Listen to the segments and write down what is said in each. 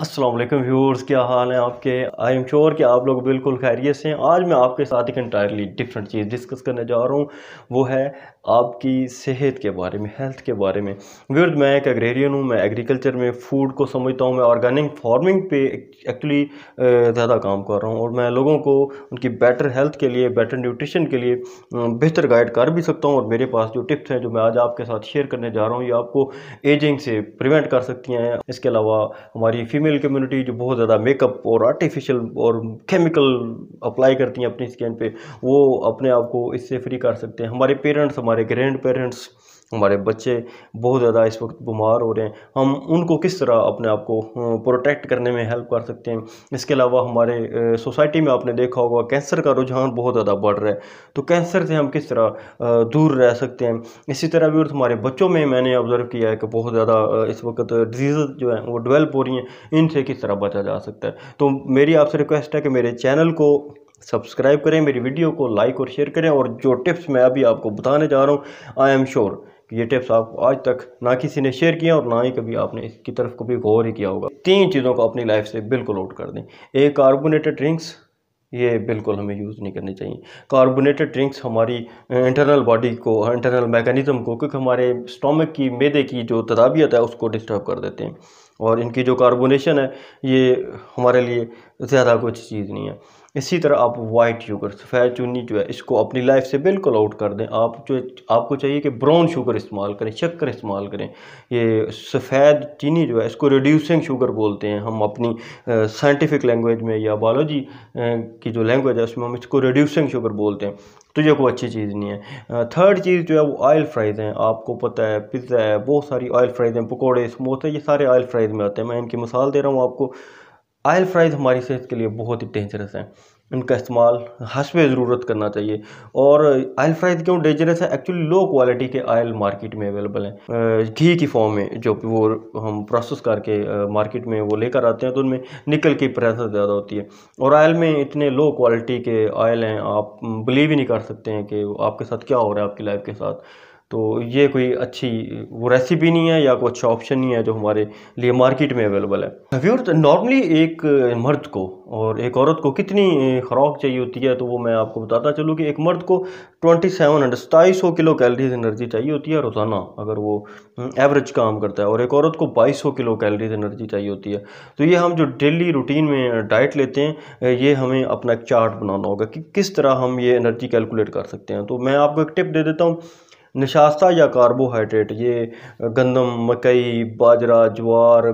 अस्सलाम वालेकुम व्यूअर्स क्या हाल है आपके आई एम श्योर कि आप लोग बिल्कुल खैरियत से हैं आज मैं आपके साथ एक इंटायरली डिफरेंट चीज़ डिस्कस करने जा रहा हूँ वो है आपकी सेहत के बारे में हेल्थ के बारे में व्यर्थ मैं एक एग्रेरियन हूँ मैं एग्रीकल्चर में फ़ूड को समझता हूँ मैं ऑर्गेनिक फार्मिंग पे एक्चुअली ज़्यादा काम कर रहा हूँ और मैं लोगों को उनकी बेटर हेल्थ के लिए बेटर न्यूट्रिशन के लिए बेहतर गाइड कर भी सकता हूँ और मेरे पास जो टिप्स हैं जो मैं आज आपके साथ शेयर करने जा रहा हूँ ये आपको एजिंग से प्रिवेंट कर सकती हैं इसके अलावा हमारी फीमेल फीमेल कम्युनिटी जो बहुत ज़्यादा मेकअप और आर्टिफिशियल और केमिकल अप्लाई करती हैं अपनी स्किन पे वो अपने आप को इससे फ्री कर सकते हैं हमारे पेरेंट्स हमारे ग्रैंड पेरेंट्स हमारे बच्चे बहुत ज़्यादा इस वक्त बीमार हो रहे हैं हम उनको किस तरह अपने आप को प्रोटेक्ट करने में हेल्प कर सकते हैं इसके अलावा हमारे सोसाइटी में आपने देखा होगा कैंसर का रुझान बहुत ज़्यादा बढ़ रहा है तो कैंसर से हम किस तरह दूर रह सकते हैं इसी तरह भी हमारे बच्चों में मैंने ऑब्ज़र्व किया है कि बहुत ज़्यादा इस वक्त डिजीज़ जो हैं वो डिवेल्प हो रही हैं इनसे किस तरह बचा जा सकता है तो मेरी आपसे रिक्वेस्ट है कि मेरे चैनल को सब्सक्राइब करें मेरी वीडियो को लाइक और शेयर करें और जो टिप्स मैं अभी आपको बताने जा रहा हूँ आई एम श्योर ये टिप्स आप आज तक ना किसी ने शेयर किया और ना ही कभी आपने इसकी तरफ कभी गौर ही किया होगा तीन चीज़ों को अपनी लाइफ से बिल्कुल आउट कर दें एक कार्बोनेटेड ड्रिंक्स ये बिल्कुल हमें यूज़ नहीं करनी चाहिए कार्बोनेटेड ड्रिंक्स हमारी इंटरनल बॉडी को इंटरनल मैकेनिज़्म को क्योंकि हमारे स्टोमक की मेदे की जो तदाबियत है उसको डिस्टर्ब कर देते हैं और इनकी जो कार्बोनेशन है ये हमारे लिए ज़्यादा कुछ चीज़ नहीं है इसी तरह आप वाइट शुगर सफ़ेद चूनी जो है इसको अपनी लाइफ से बिल्कुल आउट कर दें आप जो आपको चाहिए कि ब्राउन शुगर इस्तेमाल करें शक्कर इस्तेमाल करें ये सफ़ेद चीनी जो है इसको रिड्यूसिंग शुगर बोलते हैं हम अपनी साइंटिफिक लैंग्वेज में या बायोलॉजी की जो लैंग्वेज है उसमें हम इसको रिड्यूसिंग शुगर बोलते हैं तो ये कोई अच्छी चीज़ नहीं है थर्ड चीज़ जो है वो ऑयल फ्राइज़ हैं आपको पता है पिज़्ज़ा है बहुत सारी ऑयल फ्राइज़ हैं पकौड़े समोसे ये सारे ऑयल फ्राइज़ में आते हैं मैं इनकी मिसाल दे रहा हूँ आपको ऑयल फ्राइज़ हमारी सेहत के लिए बहुत ही डेंजरस हैं इनका इस्तेमाल हसब ज़रूरत करना चाहिए और आयल फ्राइज क्यों डेंजरस है एक्चुअली लो क्वालिटी के आयल मार्केट में अवेलेबल हैं घी की फॉर्म में जो वो हम प्रोसेस करके मार्केट में वो लेकर आते हैं तो उनमें निकल की प्रेसर ज़्यादा होती है और आयल में इतने लो क्वालिटी के आयल हैं आप बिलीव ही नहीं कर सकते हैं कि आपके साथ क्या हो रहा है आपकी लाइफ के साथ तो ये कोई अच्छी वो रेसिपी नहीं है या कोई अच्छा ऑप्शन नहीं है जो हमारे लिए मार्केट में अवेलेबल है व्यूर नॉर्मली तो एक मर्द को और एक औरत को कितनी खुराक चाहिए होती है तो वो मैं आपको बताता चलूँ कि एक मर्द को ट्वेंटी सेवन हंड्रेड सताईस सौ किलो कैलरीज एनर्जी चाहिए होती है रोज़ाना अगर वो एवरेज काम करता है और एक औरत को बाईस सौ किलो कैलरीज एनर्जी चाहिए होती है तो ये हम जो डेली रूटीन में डाइट लेते हैं ये हमें अपना एक चार्ट बनाना होगा कि किस तरह हम ये एनर्जी कैलकुलेट कर सकते हैं तो मैं आपको एक टिप दे देता हूँ नशास्ता या कार्बोहाइड्रेट ये गंदम मकई बाजरा ज्वार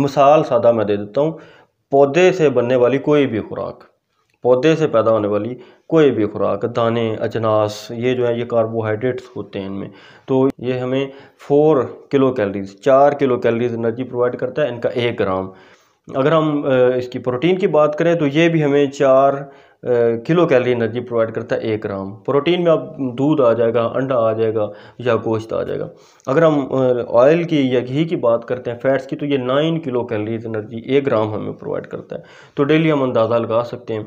मिसाल सादा मैं दे देता हूँ पौधे से बनने वाली कोई भी खुराक पौधे से पैदा होने वाली कोई भी खुराक दाने अजनास ये जो है ये कार्बोहाइड्रेट्स होते हैं इनमें तो ये हमें फोर किलो कैलरीज चार किलो कैलरीज एनर्जी प्रोवाइड करता है इनका एक ग्राम अगर हम इसकी प्रोटीन की बात करें तो ये भी हमें चार किलो कैलरी एनर्जी प्रोवाइड करता है एक ग्राम प्रोटीन में आप दूध आ जाएगा अंडा आ जाएगा या गोश्त आ जाएगा अगर हम ऑयल की या घी की बात करते हैं फैट्स की तो ये नाइन किलो कैलरीज एनर्जी एक ग्राम हमें प्रोवाइड करता है तो डेली हम अंदाज़ा लगा सकते हैं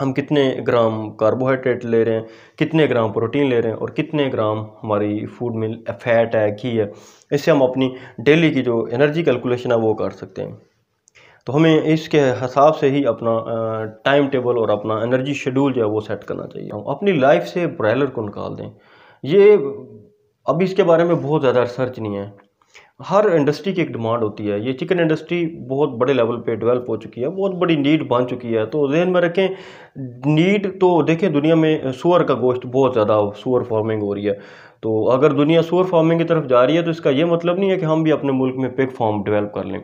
हम कितने ग्राम कार्बोहाइड्रेट ले रहे हैं कितने ग्राम प्रोटीन ले रहे हैं और कितने ग्राम हमारी फूड में फैट है घी है इससे हम अपनी डेली की जो एनर्जी कैलकुलेशन है वो कर सकते हैं तो हमें इसके हिसाब से ही अपना टाइम टेबल और अपना एनर्जी शेड्यूल जो है वो सेट करना चाहिए हम अपनी लाइफ से ब्रायलर को निकाल दें ये अभी इसके बारे में बहुत ज़्यादा रिसर्च नहीं है हर इंडस्ट्री की एक डिमांड होती है ये चिकन इंडस्ट्री बहुत बड़े लेवल पे डेवलप हो चुकी है बहुत बड़ी नीड बन चुकी है तो जहन में रखें नीड तो देखें दुनिया में सुअर का गोश्त बहुत ज़्यादा सुअर फार्मिंग हो रही है तो अगर दुनिया सुअर फार्मिंग की तरफ जा रही है तो इसका ये मतलब नहीं है कि हम भी अपने मुल्क में पिग फार्म डेवलप कर लें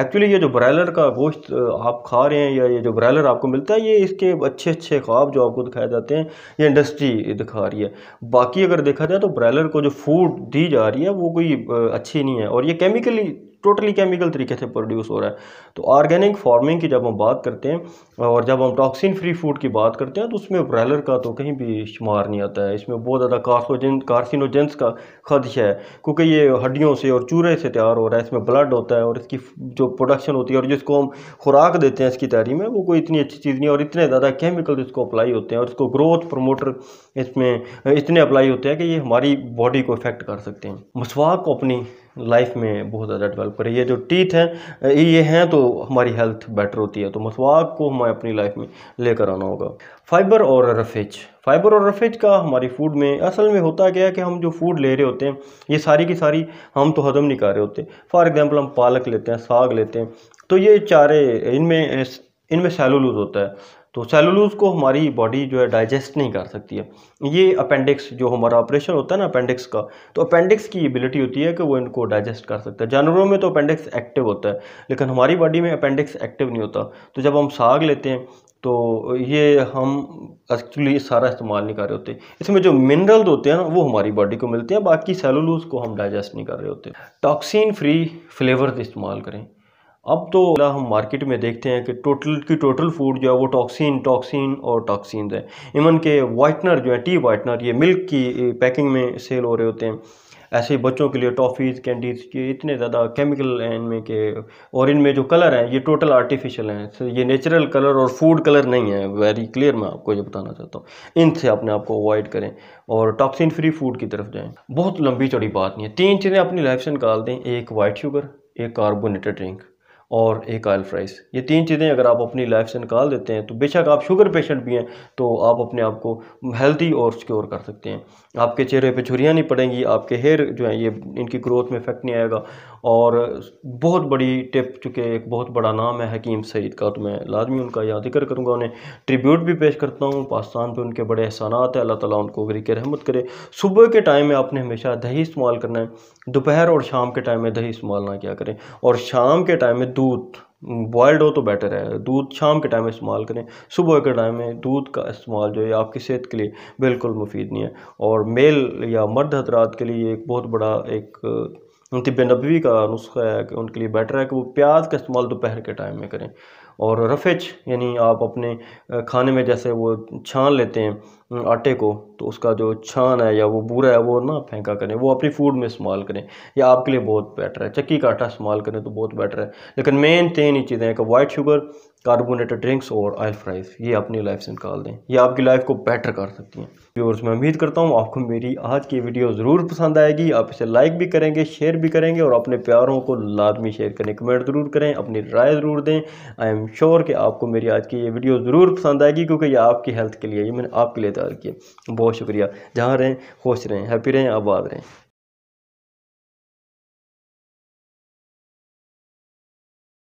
एक्चुअली ये जो ब्रायलर का गोश्त आप खा रहे हैं या ये जो ब्रायलर आपको मिलता है ये इसके अच्छे अच्छे ख्वाब जो आपको दिखाए जाते हैं ये इंडस्ट्री दिखा रही है बाकी अगर देखा जाए तो ब्रायलर को जो फूड दी जा रही है वो कोई अच्छी नहीं है और ये केमिकली टोटली केमिकल तरीके से प्रोड्यूस हो रहा है तो ऑर्गेनिक फार्मिंग की जब हम बात करते हैं और जब हम टॉक्सिन फ्री फूड की बात करते हैं तो उसमें ब्रायलर का तो कहीं भी शुमार नहीं आता है इसमें बहुत ज़्यादा कार्सोजें कार्सिनोजेंस का खदश है क्योंकि ये हड्डियों से और चूरे से तैयार हो रहा है इसमें ब्लड होता है और इसकी जो प्रोडक्शन होती है और जिसको हम खुराक देते हैं इसकी तैयारी में वो कोई इतनी अच्छी चीज़ नहीं और इतने ज़्यादा केमिकल इसको अप्लाई होते हैं और इसको ग्रोथ प्रमोटर इसमें इतने अप्लाई होते हैं कि ये हमारी बॉडी को इफेक्ट कर सकते हैं मसवाक को अपनी लाइफ में बहुत ज़्यादा डेवलप करें ये जो टीथ हैं ये हैं तो हमारी हेल्थ बेटर होती है तो मसवाक को हमें अपनी लाइफ में लेकर आना होगा फाइबर और रफेज फाइबर और रफेज का हमारी फूड में असल में होता क्या है कि हम जो फूड ले रहे होते हैं ये सारी की सारी हम तो हजम नहीं कर रहे होते फॉर एग्ज़ाम्पल हम पालक लेते हैं साग लेते हैं तो ये चारे इनमें इनमें सेलुलूज होता है तो सेलुलोज को हमारी बॉडी जो है डाइजेस्ट नहीं कर सकती है ये अपेंडिक्स जो हमारा ऑपरेशन होता है ना अपेंडिक्स का तो अपेंडिक्स की एबिलिटी होती है कि वो इनको डाइजेस्ट कर सकता है जानवरों में तो अपेंडिक्स एक्टिव होता है लेकिन हमारी बॉडी में अपेंडिक्स एक्टिव नहीं होता तो जब हम साग लेते हैं तो ये हम एक्चुअली सारा इस्तेमाल नहीं कर रहे होते इसमें जो मिनरल्स होते हैं ना वो हमारी बॉडी को मिलते हैं बाकी सेलुलोज को हम डाइजेस्ट नहीं कर रहे होते टॉक्सिन फ्री फ्लेवर इस्तेमाल करें अब तो हम मार्केट में देखते हैं कि टोटल की टोटल फूड जो है वो टॉक्सिन टॉक्सिन और टॉक्सिन है इवन के वाइटनर जो है टी वाइटनर ये मिल्क की पैकिंग में सेल हो रहे होते हैं ऐसे ही बच्चों के लिए टॉफ़ीज़ कैंडीज़ के इतने ज़्यादा केमिकल हैं इनमें के और इनमें जो कलर हैं ये टोटल आर्टिफिशियल हैं तो ये नेचुरल कलर और फूड कलर नहीं है वेरी क्लियर मैं आपको ये बताना चाहता हूँ इनसे अपने आप को अवॉइड करें और टॉक्सिन फ्री फूड की तरफ जाएँ बहुत लंबी चौड़ी बात नहीं है तीन चीज़ें अपनी लाइफ से निकाल दें एक वाइट शुगर एक कार्बोनेटेड ड्रिंक और एक ऑयल फ्राइस ये तीन चीज़ें अगर आप अपनी लाइफ से निकाल देते हैं तो बेशक आप शुगर पेशेंट भी हैं तो आप अपने आप को हेल्दी और सिक्योर कर सकते हैं आपके चेहरे पे छुरियाँ नहीं पड़ेंगी आपके हेयर जो है ये इनकी ग्रोथ में इफेक्ट नहीं आएगा और बहुत बड़ी टिप चूँकि एक बहुत बड़ा नाम है हकीम सईद का तो मैं लाजमी उनका याद जिक्र करूँगा उन्हें ट्रिब्यूट भी पेश करता हूँ पाकिस्तान पर उनके बड़े एहसान हैं अल्लाह ताली उनको के रहमत करे सुबह के टाइम में आपने हमेशा दही इस्तेमाल करना है दोपहर और शाम के टाइम में दही इस्तेमाल ना किया करें और शाम के टाइम में दूध बॉयल्ड हो तो बेटर है दूध शाम के टाइम इस्तेमाल करें सुबह के टाइम में दूध का इस्तेमाल जो है आपकी सेहत के लिए बिल्कुल मुफीद नहीं है और मेल या मर्द हजरात के लिए एक बहुत बड़ा एक तिब नबी का नुस्खा है कि उनके लिए बेटर है कि वो प्याज का इस्तेमाल दोपहर के टाइम में करें और रफेज यानी आप अपने खाने में जैसे वो छान लेते हैं हम्म, आटे को तो उसका जो छान है या वो बुरा है वो ना फेंका करें वो अपनी फूड में इस्तेमाल करें या आपके लिए बहुत बेटर है चक्की का आटा इस्तेमाल करें तो बहुत बेटर है लेकिन मेन तीन ही चीज़ें हैं कि वाइट शुगर कार्बोनेटेड ड्रिंक्स और आयल फ्राइज ये अपनी लाइफ से निकाल दें ये आपकी लाइफ को बेटर कर सकती हैं व्यूअर्स मैं उम्मीद करता हूँ आपको मेरी आज की वीडियो ज़रूर पसंद आएगी आप इसे लाइक भी करेंगे शेयर भी करेंगे और अपने प्यारों को लाजमी शेयर करें कमेंट ज़रूर करें अपनी राय ज़रूर दें आई एम श्योर कि आपको मेरी आज की ये वीडियो ज़रूर पसंद आएगी क्योंकि ये आपकी हेल्थ के लिए ये मैंने आपके लिए विचार किए बहुत शुक्रिया जहाँ रहें खुश रहें हैप्पी रहें आबाद रहें